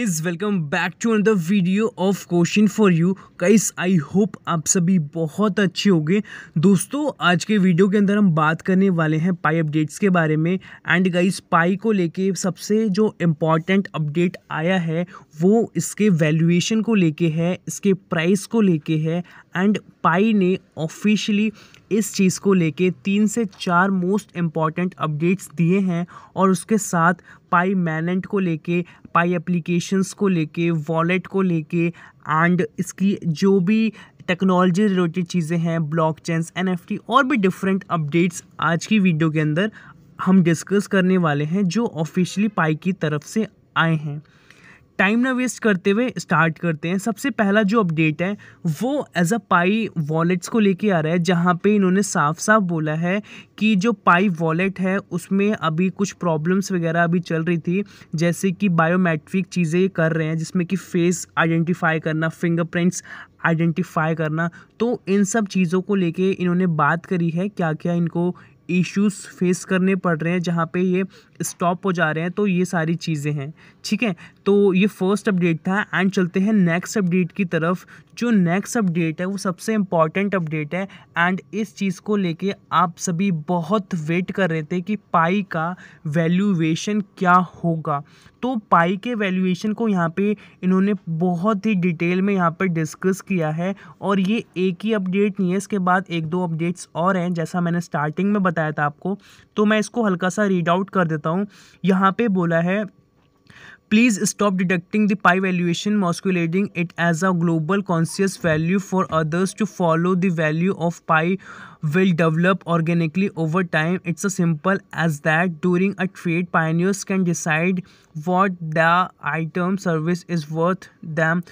Is welcome back to another video of question for you guys I hope आप सभी बहुत अच्छे होंगे दोस्तों आज के वीडियो के अंदर हम बात करने वाले हैं पाई अपडेट्स के बारे में एंड गाइस पाई को लेके सबसे जो इम्पॉर्टेंट अपडेट आया है वो इसके वैल्यूएशन को लेके है इसके प्राइस को लेके है एंड स्पाई ने ऑफिशियली इस चीज़ को लेके तीन से चार मोस्ट इम्पॉर्टेंट अपडेट्स दिए हैं और उसके साथ पाई मैनेंट को लेके पाई एप्लीकेशंस को लेके वॉलेट को लेके एंड इसकी जो भी टेक्नोलॉजी रिलेटेड चीज़ें हैं ब्लॉक चेंस एन और भी डिफरेंट अपडेट्स आज की वीडियो के अंदर हम डिस्कस करने वाले हैं जो ऑफिशियली पाई की तरफ से आए हैं टाइम ना वेस्ट करते हुए स्टार्ट करते हैं सबसे पहला जो अपडेट है वो एज अ पाई वॉलेट्स को लेके आ रहा है जहाँ पे इन्होंने साफ साफ बोला है कि जो पाई वॉलेट है उसमें अभी कुछ प्रॉब्लम्स वगैरह अभी चल रही थी जैसे कि बायोमेट्रिक चीज़ें कर रहे हैं जिसमें कि फेस आइडेंटिफाई करना फिंगरप्रिंट्स आइडेंटिफाई करना तो इन सब चीज़ों को लेके इन्होंने बात करी है क्या क्या इनको इश्यूज फेस करने पड़ रहे हैं जहाँ पे ये स्टॉप हो जा रहे हैं तो ये सारी चीज़ें हैं ठीक है तो ये फर्स्ट अपडेट था एंड चलते हैं नेक्स्ट अपडेट की तरफ जो नेक्स्ट अपडेट है वो सबसे इम्पॉर्टेंट अपडेट है एंड इस चीज़ को लेके आप सभी बहुत वेट कर रहे थे कि पाई का वैल्यूएशन क्या होगा तो पाई के वैल्यूएशन को यहाँ पे इन्होंने बहुत ही डिटेल में यहाँ पर डिस्कस किया है और ये एक ही अपडेट नहीं है इसके बाद एक दो अपडेट्स और हैं जैसा मैंने स्टार्टिंग में बताया था आपको तो मैं इसको हल्का सा रीड आउट कर देता हूँ यहाँ पर बोला है Please stop deducting the pi valuation, masculating it as a global conscious value for others to follow the value of pi will develop organically over time. It's as simple as that. During a trade, pioneers can decide what the item service is worth them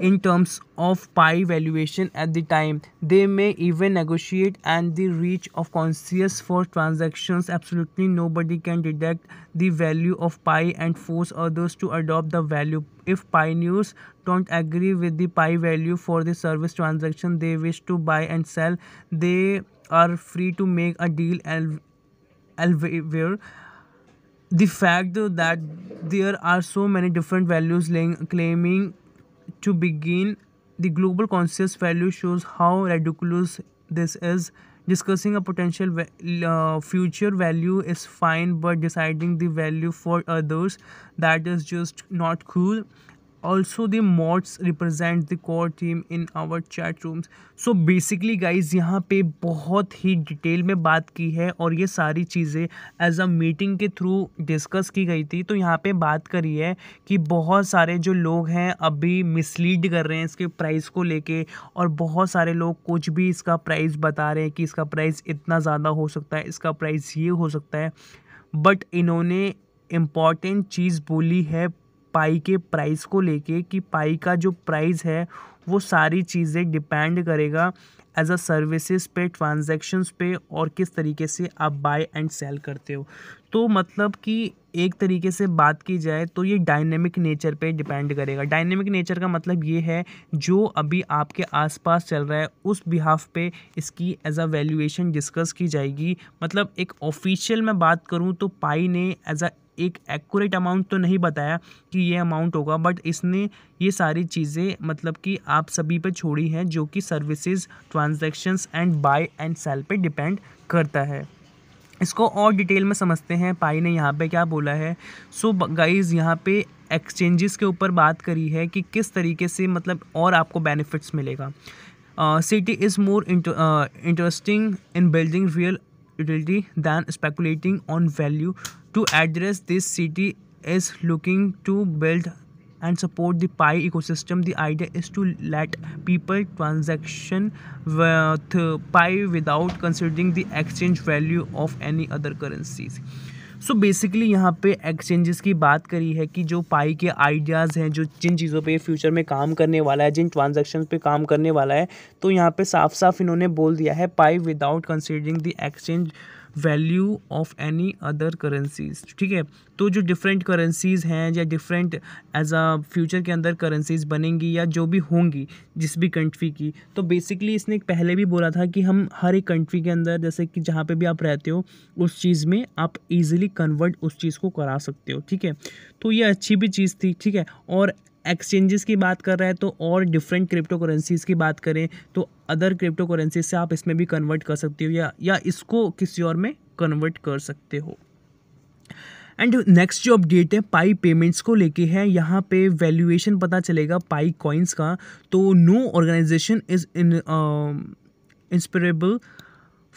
in terms of pie valuation at the time. They may even negotiate and the reach of conscious for transactions. Absolutely nobody can detect the value of pie and force others to adopt the value. If pioneers don't agree with the pie value for the service transaction they wish to buy and sell, they are free to make a deal elsewhere. The fact that there are so many different values laying, claiming to begin the global conscious value shows how ridiculous this is. Discussing a potential uh, future value is fine, but deciding the value for others that is just not cool. Also the mods represent the core team in our chat rooms so basically guys यहाँ पे बहुत ही detail में बात की है और ये सारी चीज़ें एज अ मीटिंग के थ्रू डिस्कस की गई थी तो यहाँ पे बात करी है कि बहुत सारे जो लोग हैं अभी मिसलीड कर रहे हैं इसके प्राइस को लेके और बहुत सारे लोग कुछ भी इसका प्राइस बता रहे हैं कि इसका प्राइस इतना ज़्यादा हो सकता है इसका प्राइस ये हो सकता है बट इन्होंने इम्पॉर्टेंट चीज़ बोली है पाई के प्राइस को लेके कि पाई का जो प्राइस है वो सारी चीज़ें डिपेंड करेगा एज अ सर्विसेज पे ट्रांजेक्शन्स पे और किस तरीके से आप बाय एंड सेल करते हो तो मतलब कि एक तरीके से बात की जाए तो ये डायनेमिक नेचर पे डिपेंड करेगा डायनेमिक नेचर का मतलब ये है जो अभी आपके आसपास चल रहा है उस बिहाफ पे इसकी एज अ वैल्यूएशन डिस्कस की जाएगी मतलब एक ऑफिशियल मैं बात करूँ तो पाई ने एज अ एक एक्यूरेट अमाउंट तो नहीं बताया कि ये अमाउंट होगा बट इसने ये सारी चीज़ें मतलब कि आप सभी पे छोड़ी हैं जो कि services transactions and buy and sell पे डिपेंड करता है इसको और डिटेल में समझते हैं पाई ने यहाँ पे क्या बोला है सो गाइज यहाँ पे एक्सचेंजेस के ऊपर बात करी है कि किस तरीके से मतलब और आपको बेनिफिट्स मिलेगा city is more interesting in building real utility than speculating on value. To address this, city is looking to build and support the pi ecosystem the idea is to let people transaction with pi without considering the exchange value of any other currencies so basically यहाँ पे exchanges की बात करी है कि जो पाई के ideas हैं जो जिन चीज़ों पे फ्यूचर में काम करने वाला है जिन ट्रांजेक्शन पे काम करने वाला है तो यहाँ पे साफ साफ इन्होंने बोल दिया है Pi without considering the exchange value of any other currencies ठीक है तो जो डिफरेंट करेंसीज़ हैं या डिफरेंट एज अ फ्यूचर के अंदर करेंसीज़ बनेंगी या जो भी होंगी जिस भी कंट्री की तो बेसिकली इसने पहले भी बोला था कि हम हर एक कंट्री के अंदर जैसे कि जहाँ पे भी आप रहते हो उस चीज़ में आप इजीली कन्वर्ट उस चीज़ को करा सकते हो ठीक है तो ये अच्छी भी चीज़ थी ठीक है और एक्सचेंजेस की बात कर रहा है तो और डिफरेंट क्रिप्टो करेंसीज़ की बात करें तो अदर क्रिप्टो करेंसी से आप इसमें भी कन्वर्ट कर सकते हो या या इसको किसी और में कन्वर्ट कर सकते हो एंड नेक्स्ट जो अपडेट है पाई पेमेंट्स को लेके है यहाँ पे वैल्यूएशन पता चलेगा पाई कॉइन्स का तो no organization is in inseparable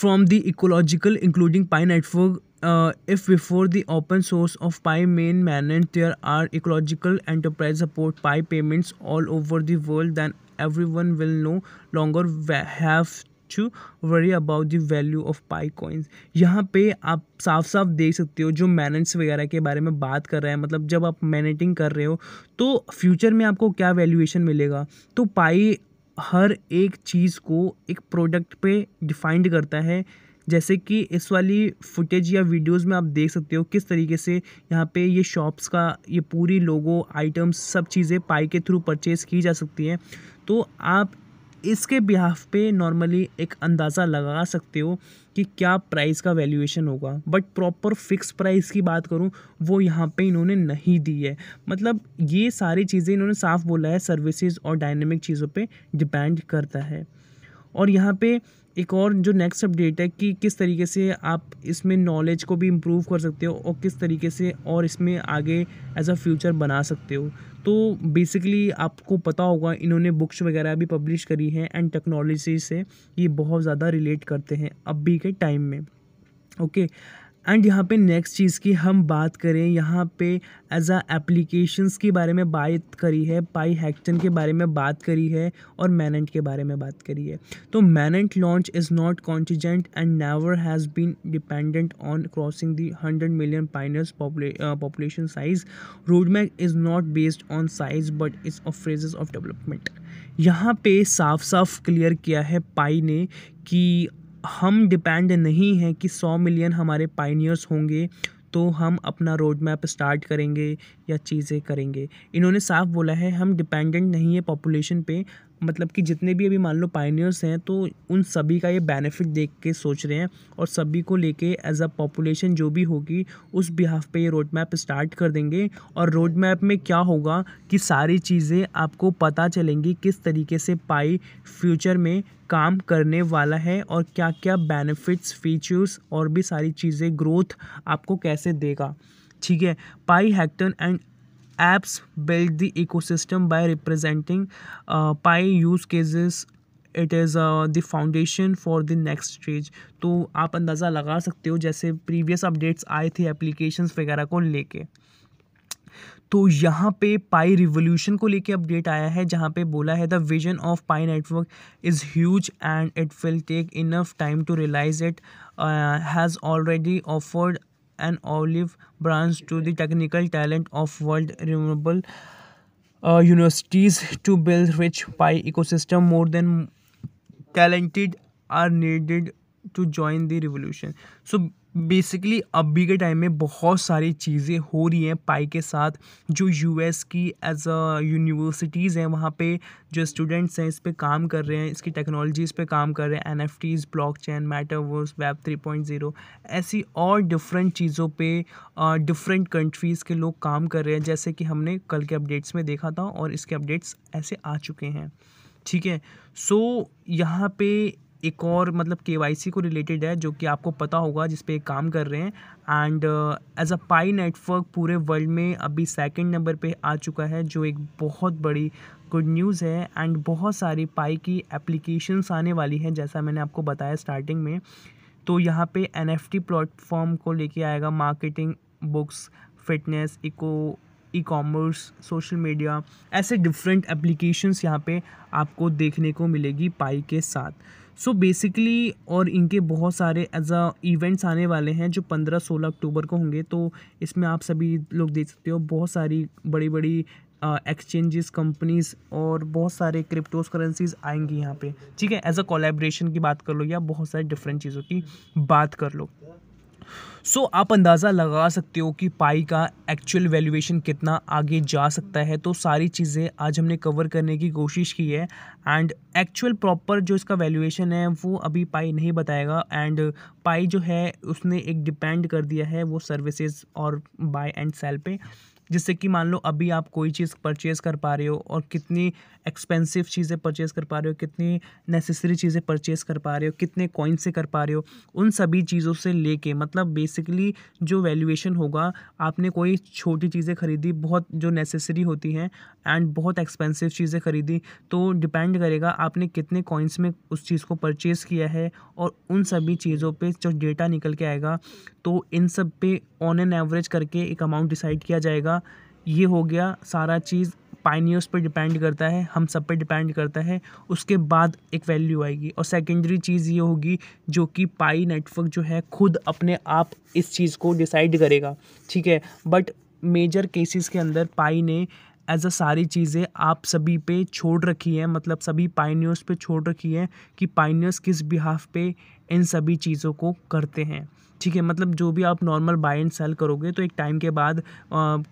from the ecological including Pi network uh, if before the open source of Pi main mainnet there are ecological enterprise support Pi payments all over the world, then everyone will no longer have to worry about the value of Pi coins. यहाँ पे आप साफ साफ देख सकते हो जो मैनेट्स वगैरह के बारे में बात कर रहे हैं मतलब जब आप मैनेटिंग कर रहे हो तो फ्यूचर में आपको क्या वैल्यूएशन मिलेगा तो पाई हर एक चीज़ को एक प्रोडक्ट पे डिफाइंड करता है जैसे कि इस वाली फुटेज या वीडियोस में आप देख सकते हो किस तरीके से यहाँ पे ये शॉप्स का ये पूरी लोगो आइटम्स सब चीज़ें पाई के थ्रू परचेज़ की जा सकती हैं तो आप इसके बिहाफ पे नॉर्मली एक अंदाज़ा लगा सकते हो कि क्या प्राइस का वैल्यूएशन होगा बट प्रॉपर फिक्स प्राइस की बात करूं वो यहाँ पे इन्होंने नहीं दी है मतलब ये सारी चीज़ें इन्होंने साफ बोला है सर्विसेज और डायनेमिक चीज़ों पे डिपेंड करता है और यहाँ पे एक और जो नेक्स्ट अपडेट है कि किस तरीके से आप इसमें नॉलेज को भी इम्प्रूव कर सकते हो और किस तरीके से और इसमें आगे एज अ फ्यूचर बना सकते हो तो बेसिकली आपको पता होगा इन्होंने बुक्स वगैरह भी पब्लिश करी हैं एंड टेक्नोलॉजी से ये बहुत ज़्यादा रिलेट करते हैं अब के टाइम में ओके okay. एंड यहाँ पे नेक्स्ट चीज़ की हम बात करें यहाँ पे एज आ एप्लीकेशंस के बारे में बात करी है पाई हैक्टन के बारे में बात करी है और मैनेंट के बारे में बात करी है तो mainnet launch is not contingent and never has been dependent on crossing the hundred million pioneers population size road map is not based on size but is of phases of development यहाँ पे साफ साफ clear किया है पाई ने कि हम depend नहीं हैं कि सौ मिलियन हमारे पाइनियर्स होंगे तो हम अपना रोड मैप स्टार्ट करेंगे या चीज़ें करेंगे इन्होंने साफ बोला है हम डिपेंडेंट नहीं है पॉपुलेशन पे मतलब कि जितने भी अभी मान लो पाइनियर्स हैं तो उन सभी का ये बेनिफिट देख के सोच रहे हैं और सभी को लेके एज अ पॉपुलेशन जो भी होगी उस बिहाफ पे ये रोड मैप स्टार्ट कर देंगे और रोड मैप में क्या होगा कि सारी चीज़ें आपको पता चलेंगी किस तरीके से पाई फ्यूचर में काम करने वाला है और क्या क्या बेनिफिट्स फीचर्स और भी सारी चीज़ें ग्रोथ आपको कैसे देगा ठीक है Pi hackathon and apps build the ecosystem by representing uh, pi use cases it is the foundation for the next stage तो आप अंदाज़ा लगा सकते हो जैसे प्रीवियस अपडेट्स आए थे एप्लीकेशन वगैरह को लेके तो यहाँ पे पाई रिवोल्यूशन को लेके अपडेट आया है जहाँ पे बोला है the vision of Pi network is huge and it will take enough time to realise it has already offered an olive branch to the technical talent of world renewable uh, universities to build rich pie ecosystem more than talented are needed to join the revolution so basically अभी के time में बहुत सारी चीज़ें हो रही हैं पाई के साथ जो यूएस की एज अ यूनिवर्सिटीज़ हैं वहाँ पे जो स्टूडेंट्स हैं इस पर काम कर रहे हैं इसकी टेक्नोलॉजीज़ पे काम कर रहे हैं N F Ts blockchain metaverse web three point zero ऐसी और डिफरेंट चीज़ों पे डिफरेंट कंट्रीज़ के लोग काम कर रहे हैं जैसे कि हमने कल के अपडेट्स में देखा था और इसके अपडेट्स ऐसे आ चुके हैं ठीक है सो so, यहाँ पे एक और मतलब के को रिलेटेड है जो कि आपको पता होगा जिस पर काम कर रहे हैं and as a Pi network पूरे वर्ल्ड में अभी सेकंड नंबर पे आ चुका है जो एक बहुत बड़ी गुड न्यूज़ है एंड बहुत सारी पाई की एप्लीकेशंस आने वाली हैं जैसा मैंने आपको बताया स्टार्टिंग में तो यहाँ पे एन एफ टी प्लेटफॉर्म को लेके आएगा marketing books fitness eco e commerce social media ऐसे डिफरेंट एप्लीकेशंस यहाँ पे आपको देखने को मिलेगी पाई के साथ सो बेसिकली और इनके बहुत सारे एज आ इवेंट्स आने वाले हैं जो पंद्रह सोलह अक्टूबर को होंगे तो इसमें आप सभी लोग देख सकते हो बहुत सारी बड़ी बड़ी एक्सचेंजेस कंपनीज और बहुत सारे क्रिप्टोस करेंसीज आएंगी यहाँ पे ठीक है एज अ कोलेब्रेशन की बात कर लो या बहुत सारे डिफरेंट चीज़ों की बात कर लो सो so, आप अंदाज़ा लगा सकते हो कि पाई का एक्चुअल वैल्यूएशन कितना आगे जा सकता है तो सारी चीज़ें आज हमने कवर करने की कोशिश की है एंड एक्चुअल प्रॉपर जो इसका वैल्यूएशन है वो अभी पाई नहीं बताएगा एंड पाई जो है उसने एक डिपेंड कर दिया है वो सर्विसेज और बाय एंड सेल पे जिससे कि मान लो अभी आप कोई चीज़ परचेज़ कर पा रहे हो और कितनी एक्सपेंसिव चीज़ें परचेज़ कर पा रहे हो कितनी नेसेसरी चीज़ें परचेज़ कर पा रहे हो कितने कॉइन से कर पा रहे हो उन सभी चीज़ों से लेके मतलब बेसिकली जो वैल्यूएशन होगा आपने कोई छोटी चीज़ें खरीदी बहुत जो नेसेसरी होती हैं एंड बहुत एक्सपेंसिव चीज़ें खरीदी तो डिपेंड करेगा आपने कितने कॉइन्स में उस चीज़ को परचेज़ किया है और उन सभी चीज़ों पर जो डेटा निकल के आएगा तो इन सब पे ऑन एन एवरेज करके एक अमाउंट डिसाइड किया जाएगा ये हो गया सारा चीज़ पाइनियर्स पर डिपेंड करता है हम सब पे डिपेंड करता है उसके बाद एक वैल्यू आएगी और सेकेंडरी चीज़ ये होगी जो कि पाई नेटवर्क जो है खुद अपने आप इस चीज़ को डिसाइड करेगा ठीक है बट मेजर केसेस के अंदर पाई ने एज अ सारी चीज़ें आप सभी पे छोड़ रखी है मतलब सभी पाइनियर्स पे छोड़ रखी है कि पाइनियर्स किस बिहाफ पे इन सभी चीज़ों को करते हैं ठीक है मतलब जो भी आप नॉर्मल बाय एंड सेल करोगे तो एक टाइम के बाद आ,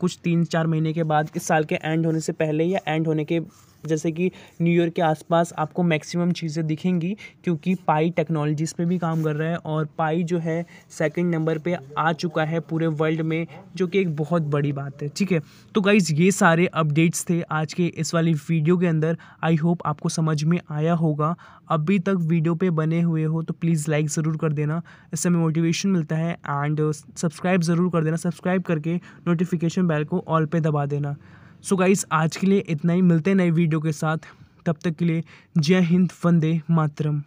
कुछ तीन चार महीने के बाद इस साल के एंड होने से पहले या एंड होने के जैसे कि न्यूयॉर्क के आसपास आपको मैक्सिमम चीज़ें दिखेंगी क्योंकि पाई टेक्नोलॉजीज़ पे भी काम कर रहा है और पाई जो है सेकंड नंबर पे आ चुका है पूरे वर्ल्ड में जो कि एक बहुत बड़ी बात है ठीक है तो गाइज़ ये सारे अपडेट्स थे आज के इस वाली वीडियो के अंदर आई होप आपको समझ में आया होगा अभी तक वीडियो पर बने हुए हो तो प्लीज़ लाइक ज़रूर कर देना इससे हमें मोटिवेशन मिलता है एंड सब्सक्राइब ज़रूर कर देना सब्सक्राइब करके नोटिफिकेशन बेल को ऑल पे दबा देना सो गाइस आज के लिए इतना ही मिलते हैं नए वीडियो के साथ तब तक के लिए जय हिंद वंदे मातरम